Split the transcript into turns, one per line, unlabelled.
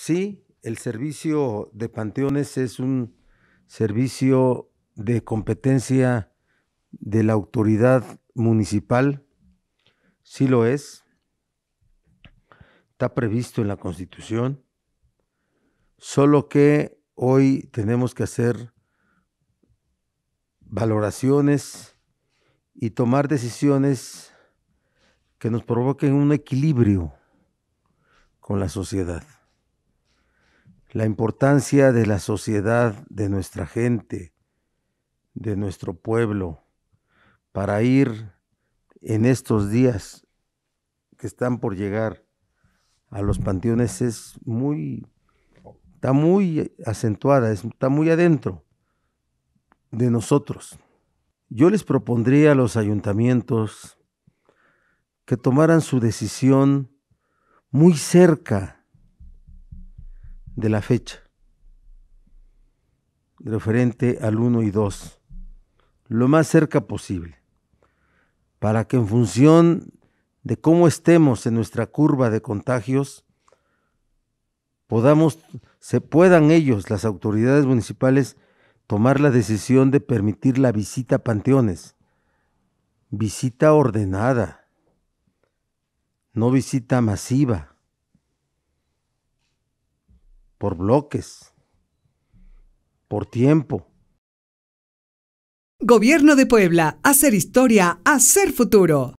Sí, el servicio de panteones es un servicio de competencia de la autoridad municipal, sí lo es, está previsto en la Constitución, solo que hoy tenemos que hacer valoraciones y tomar decisiones que nos provoquen un equilibrio con la sociedad la importancia de la sociedad, de nuestra gente, de nuestro pueblo, para ir en estos días que están por llegar a los panteones es muy, está muy acentuada, está muy adentro de nosotros. Yo les propondría a los ayuntamientos que tomaran su decisión muy cerca de la fecha, referente al 1 y 2, lo más cerca posible, para que en función de cómo estemos en nuestra curva de contagios, podamos, se puedan ellos, las autoridades municipales, tomar la decisión de permitir la visita a panteones. Visita ordenada, no visita masiva por bloques, por tiempo. Gobierno de Puebla, hacer historia, hacer futuro.